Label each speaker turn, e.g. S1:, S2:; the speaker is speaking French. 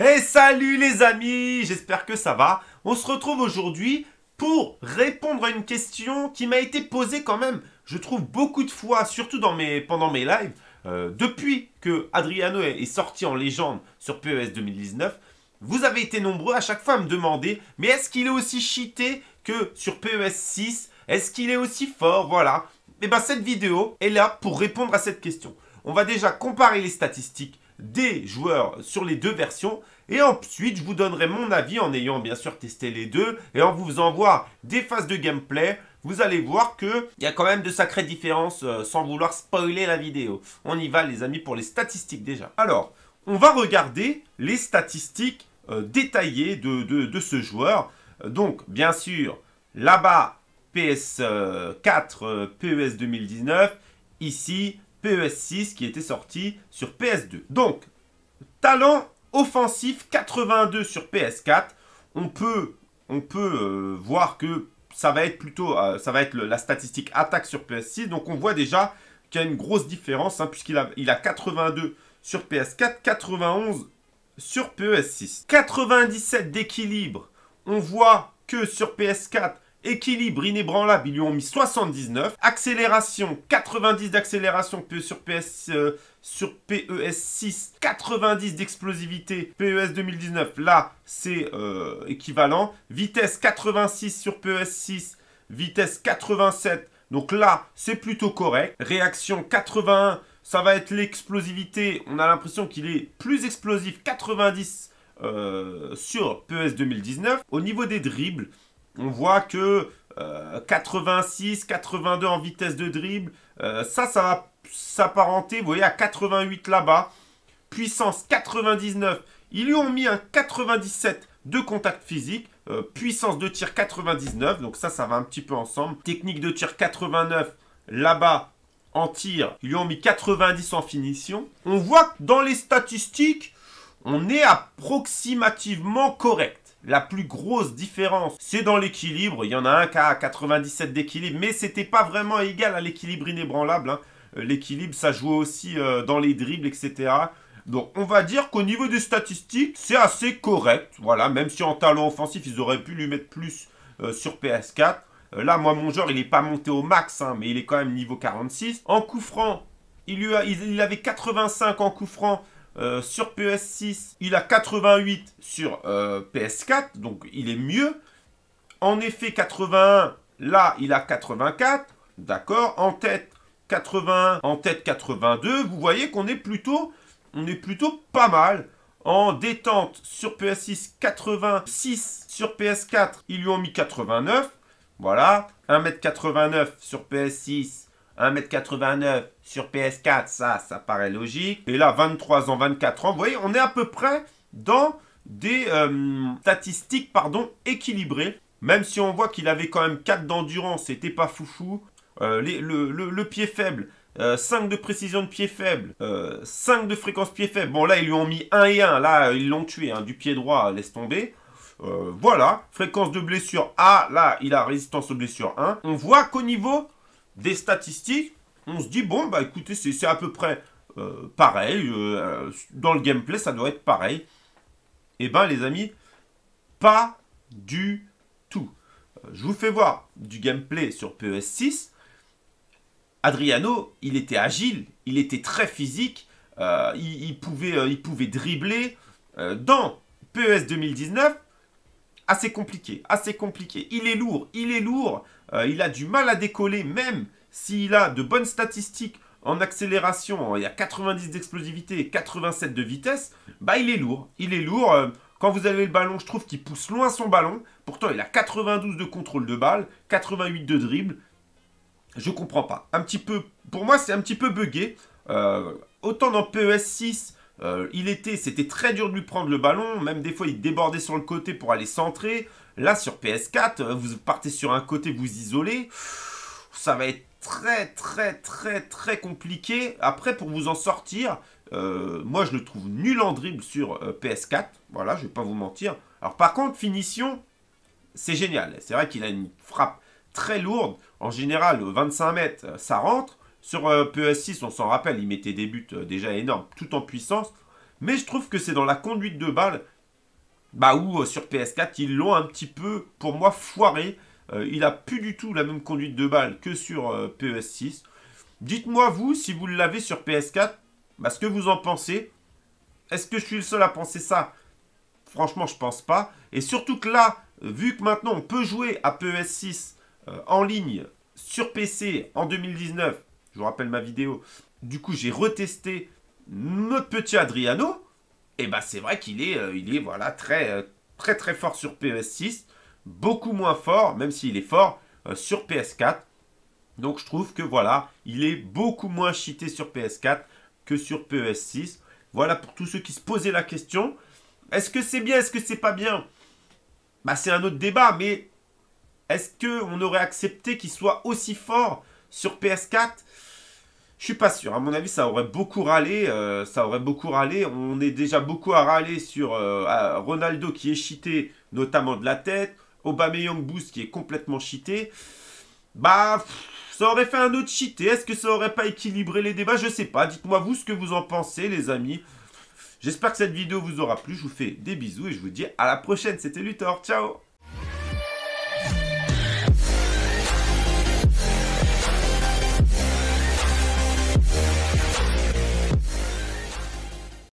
S1: Et eh, salut les amis, j'espère que ça va. On se retrouve aujourd'hui pour répondre à une question qui m'a été posée quand même, je trouve beaucoup de fois, surtout pendant mes lives, euh, depuis que Adriano est sorti en légende sur PES 2019, vous avez été nombreux à chaque fois à me demander, mais est-ce qu'il est aussi cheaté que sur PES 6 Est-ce qu'il est aussi fort Voilà. Et eh bien cette vidéo est là pour répondre à cette question. On va déjà comparer les statistiques, des joueurs sur les deux versions. Et ensuite, je vous donnerai mon avis en ayant bien sûr testé les deux et en vous faisant voir des phases de gameplay. Vous allez voir que il y a quand même de sacrées différences euh, sans vouloir spoiler la vidéo. On y va les amis pour les statistiques déjà. Alors, on va regarder les statistiques euh, détaillées de, ce joueur. Euh, donc, bien sûr, là-bas, PS4, PES 2019. Ici, PES6 qui était sorti sur PS2. Donc, talent offensif 82 sur PS4. On peut, on peut euh, voir que ça va être plutôt, euh, ça va être la statistique attaque sur PS6. Donc on voit déjà qu'il y a une grosse différence hein, puisqu'il il a 82 sur PS4, 91 sur PES6. 97 d'équilibre. On voit que sur PS4, Équilibre inébranlable, ils lui ont mis 79. Accélération, 90 d'accélération e sur PS... Euh, sur PES 6, 90 d'explosivité PES 2019, là c'est euh, équivalent. Vitesse 86 sur PES 6, vitesse 87, donc là c'est plutôt correct. Réaction 81, ça va être l'explosivité, on a l'impression qu'il est plus explosif 90 euh, sur PES 2019. Au niveau des dribbles, on voit que 86, euh, 82 en vitesse de dribble, euh, ça, ça va s'apparenter, vous voyez, à 88 là-bas. Puissance 99, ils lui ont mis un 97 de contact physique, euh, puissance de tir 99, donc ça, ça va un petit peu ensemble. Technique de tir 89, là-bas, en tir, ils lui ont mis 90 en finition. On voit que dans les statistiques, on est approximativement correct. La plus grosse différence, c'est dans l'équilibre. Il y en a un qui a 97 d'équilibre, mais c'était pas vraiment égal à l'équilibre inébranlable. Hein. Euh, l'équilibre, ça jouait aussi euh, dans les dribbles, etc. Donc on va dire qu'au niveau des statistiques, c'est assez correct. Voilà, même si en talent offensif, ils auraient pu lui mettre plus euh, sur PS4. là, moi, mon genre, il n'est pas monté au max, hein, mais il est quand même niveau 46. En coup franc, il, lui il avait 85 en coup franc. Euh, sur PS6, il a 88 sur euh, PS4, donc il est mieux. En effet, 81, là, il a 84, d'accord. En tête, 80, en tête 82. Vous voyez qu'on est plutôt, on est plutôt pas mal. En détente sur PS6, 86 sur PS4, ils lui ont mis 89. Voilà, 1m89 sur PS6, 1m89 sur PS4, ça, ça paraît logique. Et là, 23 ans, 24 ans, vous voyez, on est à peu près dans des euh, statistiques pardon, équilibrées. Même si on voit qu'il avait quand même 4 d'endurance, c'était pas foufou. Euh, le, pied faible, 5 euh, de précision de pied faible, 5 de fréquence pied faible. Bon là, ils lui ont mis 1 et 1, là, ils l'ont tué, hein, du pied droit, laisse tomber. voilà, fréquence de blessure A, là, il a résistance aux blessures 1. On voit qu'au niveau des statistiques, on se dit, bon, bah écoutez, c'est à peu près euh, pareil. Euh, euh, dans le gameplay, ça doit être pareil. Eh ben, les amis, pas du tout. Je vous fais voir du gameplay sur PES6. Adriano, il était agile, il était très physique, il, pouvait, il pouvait dribbler. dans PES 2019, assez compliqué, assez compliqué. Il est lourd, il est lourd. Euh, il a du mal à décoller, même s'il a de bonnes statistiques en accélération. Il y a 90 d'explosivité et 87 de vitesse. Bah, il est lourd, il est lourd. Euh, quand vous avez le ballon, je trouve qu'il pousse loin son ballon. Pourtant, il a 92 de contrôle de balle, 88 de dribble. Je comprends pas. Un petit peu, pour moi, c'est un petit peu buggé. Euh, autant dans PES 6, euh, il était, c'était très dur de lui prendre le ballon, même des fois il débordait sur le côté pour aller centrer. Là sur PS4, euh, vous partez sur un côté, vous isolez, ça va être très très très très compliqué. Après pour vous en sortir, euh, moi je le trouve nul en dribble sur PS4, voilà, je vais pas vous mentir. Alors par contre finition, c'est génial, c'est vrai qu'il a une frappe très lourde, en général 25 mètres ça rentre. Sur euh, PS e 6 on s'en rappelle, il mettait des buts euh, déjà énormes, tout en puissance. Mais je trouve que c'est dans la conduite de balle, bah, ou euh, sur PS4, ils l'ont un petit peu, pour moi, foiré. il a plus du tout la même conduite de balle que sur PS e 6 Dites-moi, vous, si vous l'avez sur PS4, bah, ce que vous en pensez. Est-ce que je suis le seul à penser ça Franchement, je ne pense pas. Et surtout que là, vu que maintenant on peut jouer à PS e 6 en ligne sur PC en 2019 je vous rappelle ma vidéo. Du coup, j'ai retesté notre petit Adriano. Et bah, c'est vrai qu'il est, euh, il est voilà, très, euh, très, très fort sur PS6. Beaucoup moins fort, même s'il est fort, euh, sur PS4. Donc, je trouve que voilà, il est beaucoup moins cheaté sur PS4 que sur PS6. Voilà pour tous ceux qui se posaient la question. Est-ce que c'est bien, est-ce que c'est pas bien Bah c'est un autre débat, mais est-ce qu'on aurait accepté qu'il soit aussi fort sur PS4, je suis pas sûr. À mon avis, ça aurait beaucoup râlé. Euh, ça aurait beaucoup râlé. On est déjà beaucoup à râler sur euh, Ronaldo qui est cheaté, notamment de la tête. Aubameyang Boost qui est complètement cheaté. Bah, ça aurait fait un autre cheaté. Est-ce que ça aurait pas équilibré les débats Je sais pas. Dites-moi vous ce que vous en pensez, les amis. J'espère que cette vidéo vous aura plu. Je vous fais des bisous et je vous dis à la prochaine. C'était Luthor. Ciao